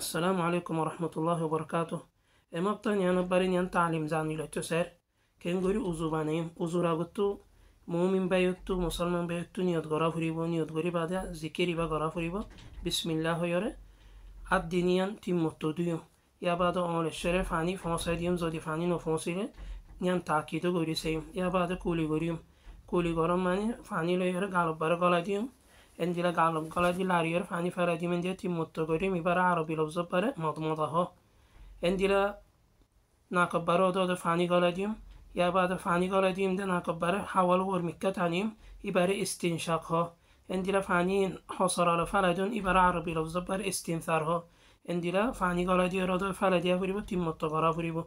আসসালামু আলাইকুম রহমতুল্লাহ বরকাত এমত নিয়ানব্বারে নিয়ান তালিম জানি লো স্যার কেন করি উজু বানাইম উজুর আগত মৌমিন বায়ত্ব মুসলমান বায়ত্ব নিয়ত গড়া ফুরিব নিয়ত গড়ি বাদে জিকির ইবা গড়া ফুরিব বিসমিল্লা হয়রে আদ দিনিয়ান তিম মত দিও ইয়া বাদে অমলেশ্বরে ফানি ফসাই দিম যদি ফানি নফসিলে নিয়ান তাকিত করি সেইম ইয়া বাদে কুলি করিম কুলি গরম মানে ফানি লইরে গালব্বারে গলা দিম عندي لقى على القلعة دي اللي هيعرف من ديت يم التجريم يبقى عربي لو زبرة مضمضة ها عندي لا نكبره ده دفع عني قلعة ديم يا بعد دفع عني قلعة ديم ده نكبره حوله ورمكات عنيم يبقى استنشاق ها عندي لا فعنين حصر على فلدون يبقى عربي لو زبر استنثار اهو عندي لا فعني قلعة بو رضا فلدي افريبو تم التجرى افريبو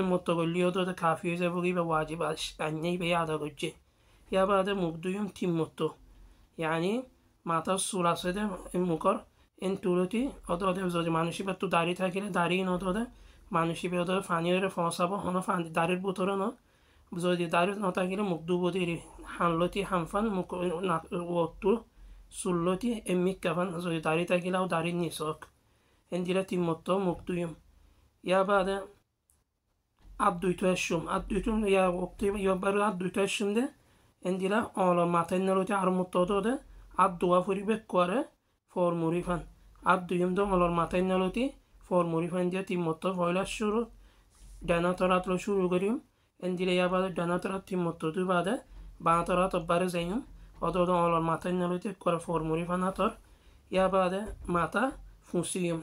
المتقلية ده كافية زبوغي بواجب عني بيعدا قجي يا بعد مبدو يوم تم التجرى یعنی معطى الصورة این مکار این طولتی آداده بزرگ مانوسی به تو داری تکیل داری این آداده مانوسی به آداده فنی رو فاسبا هانا داری دری بطوره نه بزرگ دری نتکیل مقدو بودیری مکو همفن وطول سلوتی امیک کفن داری تا تکیل و نیست نیساک این دیره مدت مقدویم یا بعد عبدویتو هشم عبدویتو یا وقتی یا برای عبدویتو ده এন্দিলা অল মাথায় নেল উঠে আর মুত দে আর দোয়া ফুরি বেক করে ফর মুড়ি ফান আর দুইম দো অলর মাথায় নেল উঠি ফর মুড়ি ফান দিয়ে তিন মতো ফয়লার শুরু ডানা তরাতলো শুরু করিম এন্দিলে ইয়াবাদে ডানা তরাত তিন মত দুই বাদে বাঁ তরাত অব্বারে যাইম অত দো অলর মাথায় নেল উঠে করে ফর মুড়ি ফান হাতর বাদে মাথা ফুঁসিম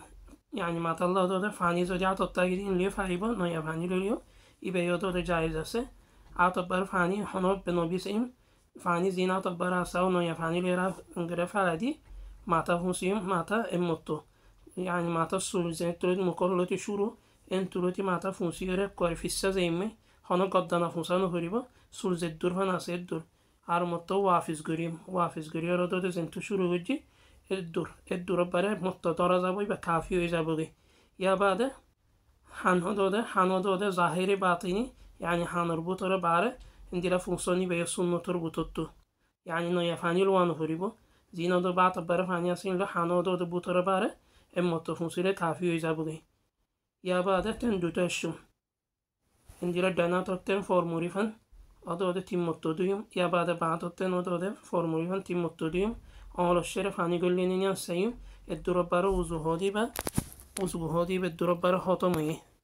ইয়ানি মাথাল্লা দে ফানি যদি আতত্তা গিয়ে নিলে ফাইব নয়া ফানি লিও ইবে অত যাইজ আছে أعطب بار فعني حنوب بنوبيس إم فعني زين أعطب بار عصاو نويا فعني ليرا انجرف على دي معطا فوسيم معطا إمتو يعني معطا السول زين تريد مقرلتي شورو إن تروتي معطا فوسي رك كورفيسا زي إمي حنو قدنا فوسانو هريبا سول زد دور فانا سيد دور عرمتو وافز قريم وافز قريم ردو زنتو شورو وجي الدور الدور بره متدار زبوی به کافی و زبوی یا بعد حنها داده حنا داده ظاهر باطنی يعني ربع بعرة عندي لا فونكسيوني بيه سنة تربطتو يعني نو يفاني لوانو فريبو زينا دو بعت برا فاني أسين لو حانو دو دو بوتر بعرة إما تفونسيلة كافيو يزابلي يا بعد تن دو تشم عندي لا دانا تن فورموري فن أدو دو تيم متوديوم يا بعد بعت تن أدو دو فورموري فن تيم متوديوم أول الشرف هني قال لي نيان سيم الدرب وزو هودي با وزهودي بالدرب برا خطمي